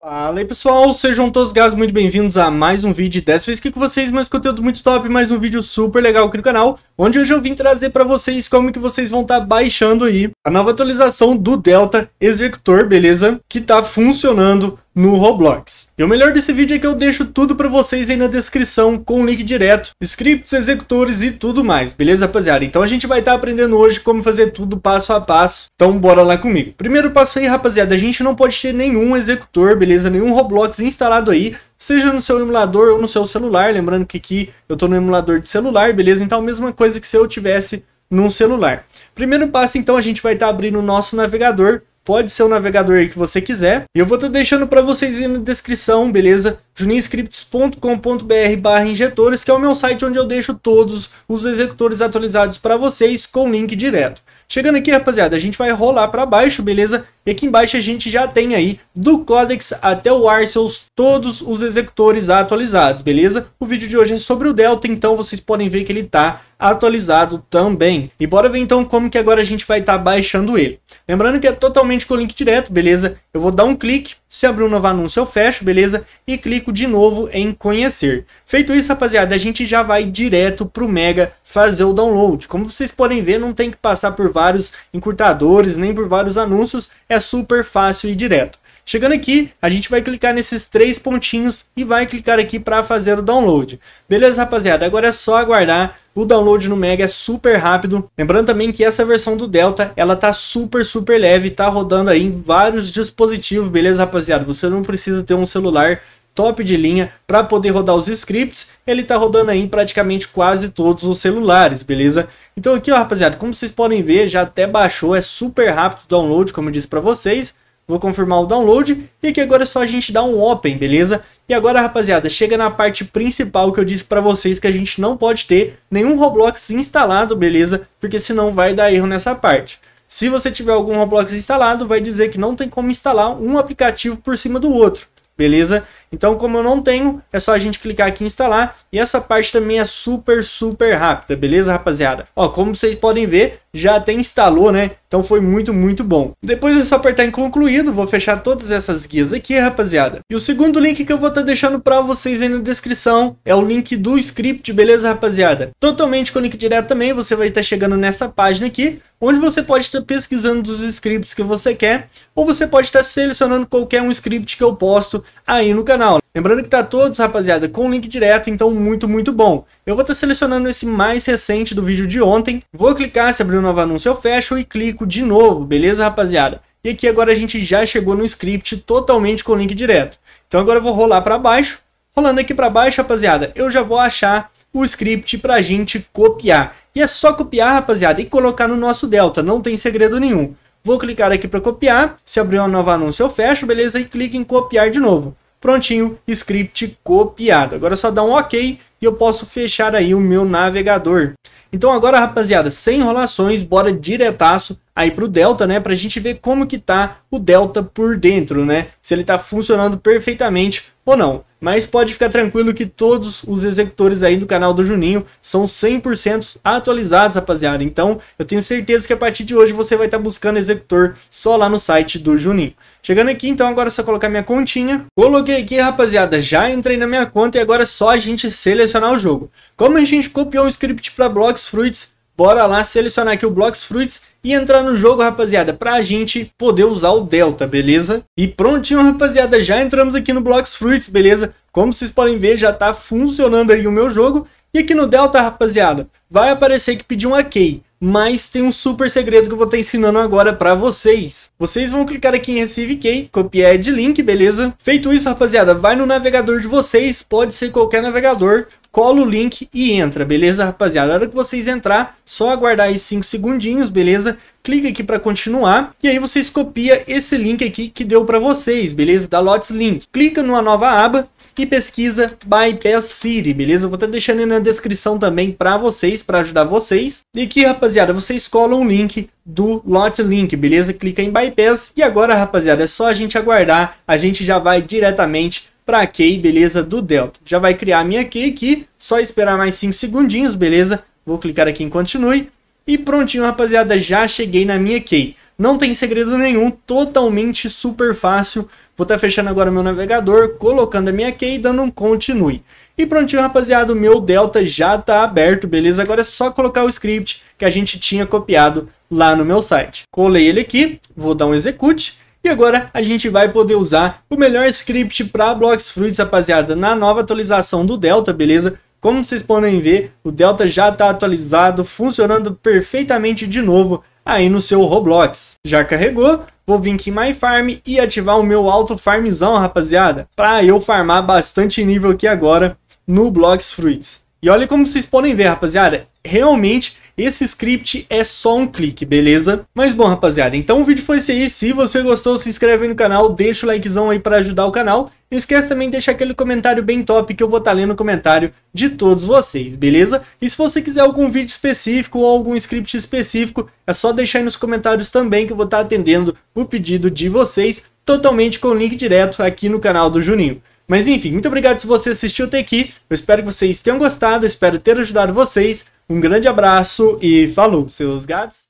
Fala aí pessoal, sejam todos gados muito bem-vindos a mais um vídeo dessa vez aqui com vocês, mais conteúdo muito top, mais um vídeo super legal aqui no canal, onde hoje eu vim trazer para vocês como que vocês vão estar tá baixando aí a nova atualização do Delta Executor, beleza? Que tá funcionando no Roblox. E o melhor desse vídeo é que eu deixo tudo para vocês aí na descrição, com link direto, scripts, executores e tudo mais, beleza rapaziada? Então a gente vai estar tá aprendendo hoje como fazer tudo passo a passo, então bora lá comigo. Primeiro passo aí rapaziada, a gente não pode ter nenhum executor, beleza? Nenhum Roblox instalado aí, seja no seu emulador ou no seu celular, lembrando que aqui eu estou no emulador de celular, beleza? Então a mesma coisa que se eu tivesse num celular. Primeiro passo, então, a gente vai estar tá abrindo o nosso navegador. Pode ser o navegador que você quiser. E eu vou estar deixando para vocês aí na descrição, beleza? juninscripts.com.br barra injetores, que é o meu site onde eu deixo todos os executores atualizados para vocês com link direto. Chegando aqui, rapaziada, a gente vai rolar para baixo, beleza? E aqui embaixo a gente já tem aí, do Codex até o Arceus, todos os executores atualizados, beleza? O vídeo de hoje é sobre o Delta, então vocês podem ver que ele está atualizado também. E bora ver então como que agora a gente vai estar tá baixando ele. Lembrando que é totalmente com link direto, beleza? Eu vou dar um clique, se abrir um novo anúncio eu fecho, beleza? E clico de novo em conhecer. Feito isso, rapaziada, a gente já vai direto pro Mega fazer o download. Como vocês podem ver, não tem que passar por vários encurtadores, nem por vários anúncios, é super fácil e direto. Chegando aqui, a gente vai clicar nesses três pontinhos e vai clicar aqui para fazer o download. Beleza, rapaziada? Agora é só aguardar o download no Mega é super rápido. Lembrando também que essa versão do Delta, ela tá super, super leve, tá rodando aí em vários dispositivos, beleza, rapaziada? Você não precisa ter um celular top de linha para poder rodar os scripts, ele tá rodando aí em praticamente quase todos os celulares, beleza? Então aqui, ó, rapaziada, como vocês podem ver, já até baixou, é super rápido o download, como eu disse para vocês. Vou confirmar o download e que agora é só a gente dar um open, beleza? E agora, rapaziada, chega na parte principal que eu disse pra vocês que a gente não pode ter nenhum Roblox instalado, beleza? Porque senão vai dar erro nessa parte. Se você tiver algum Roblox instalado, vai dizer que não tem como instalar um aplicativo por cima do outro, beleza? Então, como eu não tenho, é só a gente clicar aqui em instalar. E essa parte também é super, super rápida, beleza, rapaziada? Ó, como vocês podem ver, já até instalou, né? Então foi muito, muito bom. Depois é só apertar em concluído, vou fechar todas essas guias aqui, rapaziada. E o segundo link que eu vou estar tá deixando para vocês aí na descrição é o link do script, beleza, rapaziada? Totalmente com link direto também, você vai estar tá chegando nessa página aqui, onde você pode estar tá pesquisando os scripts que você quer, ou você pode estar tá selecionando qualquer um script que eu posto aí no canal Lembrando que tá todos, rapaziada, com link direto, então muito, muito bom. Eu vou estar tá selecionando esse mais recente do vídeo de ontem, vou clicar se abrir um novo anúncio eu fecho e clico de novo, beleza, rapaziada? E aqui agora a gente já chegou no script totalmente com o link direto. Então agora eu vou rolar para baixo, rolando aqui para baixo, rapaziada, eu já vou achar o script para a gente copiar. E é só copiar, rapaziada, e colocar no nosso Delta, não tem segredo nenhum. Vou clicar aqui para copiar, se abrir um novo anúncio eu fecho, beleza, e clico em copiar de novo. Prontinho, script copiado. Agora é só dá um OK e eu posso fechar aí o meu navegador. Então agora, rapaziada, sem enrolações, bora diretaço aí pro Delta, né, pra gente ver como que tá o Delta por dentro, né, se ele tá funcionando perfeitamente ou não. Mas pode ficar tranquilo que todos os executores aí do canal do Juninho são 100% atualizados, rapaziada. Então, eu tenho certeza que a partir de hoje você vai estar tá buscando executor só lá no site do Juninho. Chegando aqui, então agora é só colocar minha continha. Coloquei aqui, rapaziada, já entrei na minha conta e agora é só a gente selecionar selecionar o jogo. Como a gente copiou um script para Blocks Fruits, bora lá selecionar aqui o Blocks Fruits e entrar no jogo, rapaziada, Para a gente poder usar o Delta, beleza? E prontinho, rapaziada, já entramos aqui no Blocks Fruits, beleza? Como vocês podem ver, já tá funcionando aí o meu jogo. E aqui no Delta, rapaziada, vai aparecer que pediu uma key, mas tem um super segredo que eu vou estar ensinando agora para vocês. Vocês vão clicar aqui em Receive Key, copiar de link, beleza? Feito isso, rapaziada, vai no navegador de vocês, pode ser qualquer navegador, cola o link e entra, beleza, rapaziada? Na hora que vocês entrar, só aguardar aí 5 segundinhos, beleza? Clica aqui para continuar e aí vocês copia esse link aqui que deu para vocês, beleza? Da Lots Link. Clica numa nova aba e pesquisa Bypass City, beleza? vou estar deixando aí na descrição também para vocês, para ajudar vocês. E aqui, rapaziada, vocês colam o link do Lot Link, beleza? Clica em Bypass e agora, rapaziada, é só a gente aguardar, a gente já vai diretamente para a key, beleza, do delta. Já vai criar a minha key aqui, só esperar mais 5 segundinhos, beleza? Vou clicar aqui em continue. E prontinho, rapaziada, já cheguei na minha key. Não tem segredo nenhum, totalmente super fácil. Vou estar tá fechando agora meu navegador, colocando a minha key e dando um continue. E prontinho, rapaziada, o meu delta já está aberto, beleza? Agora é só colocar o script que a gente tinha copiado lá no meu site. Colei ele aqui, vou dar um execute e agora a gente vai poder usar o melhor script para Blocks Fruits, rapaziada, na nova atualização do Delta, beleza? Como vocês podem ver, o Delta já está atualizado, funcionando perfeitamente de novo aí no seu Roblox. Já carregou, vou vir aqui em My Farm e ativar o meu Auto Farmzão, rapaziada, para eu farmar bastante nível aqui agora no Blocks Fruits. E olha como vocês podem ver, rapaziada, realmente esse script é só um clique, beleza? Mas bom, rapaziada, então o vídeo foi esse aí. Se você gostou, se inscreve aí no canal, deixa o likezão aí para ajudar o canal. Não esquece também de deixar aquele comentário bem top que eu vou estar tá lendo o comentário de todos vocês, beleza? E se você quiser algum vídeo específico ou algum script específico, é só deixar aí nos comentários também que eu vou estar tá atendendo o pedido de vocês totalmente com o link direto aqui no canal do Juninho. Mas enfim, muito obrigado se você assistiu até aqui. Eu espero que vocês tenham gostado, espero ter ajudado vocês. Um grande abraço e falou, seus gatos!